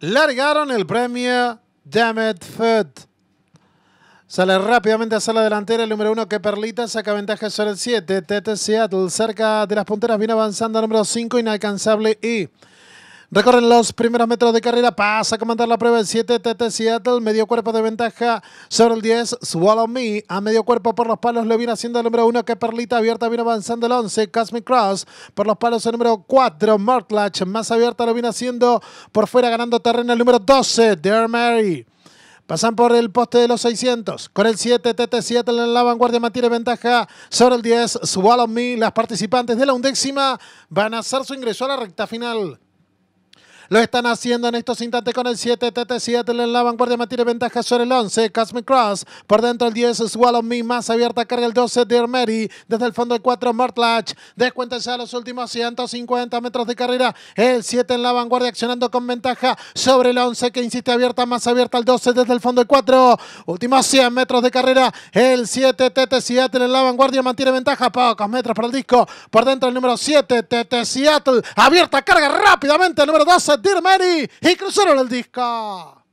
largaron el premio Dammit Foot. Sale rápidamente hacia la delantera el número 1 que Perlita saca ventaja sobre el 7. Tete Seattle cerca de las punteras viene avanzando al número 5 inalcanzable y... Recorren los primeros metros de carrera, pasa a comandar la prueba el 7 TT Seattle, medio cuerpo de ventaja sobre el 10, Swallow Me, a medio cuerpo por los palos lo viene haciendo el número 1, que Perlita abierta viene avanzando el 11, Cosmic Cross, por los palos el número 4, Martlach más abierta lo viene haciendo por fuera ganando terreno el número 12, Dear Mary. Pasan por el poste de los 600. Con el 7, tt Seattle en la vanguardia mantiene ventaja sobre el 10. Swallow Me. Las participantes de la undécima van a hacer su ingreso a la recta final. Lo están haciendo en estos instantes con el 7, tt Seattle en la vanguardia mantiene ventaja sobre el 11, Cosmic Cross, por dentro el 10, Swallow Me, más abierta carga el 12, Dear Mary, desde el fondo el 4, Martlach, descuéntense a los últimos 150 metros de carrera, el 7 en la vanguardia accionando con ventaja sobre el 11 que insiste abierta, más abierta el 12 desde el fondo el 4, últimos 100 metros de carrera, el 7, TT Seattle en la vanguardia mantiene ventaja, pocos metros para el disco, por dentro el número 7, TT Seattle, abierta carga rápidamente el número 12, Dear Mary y cruzaron el disco.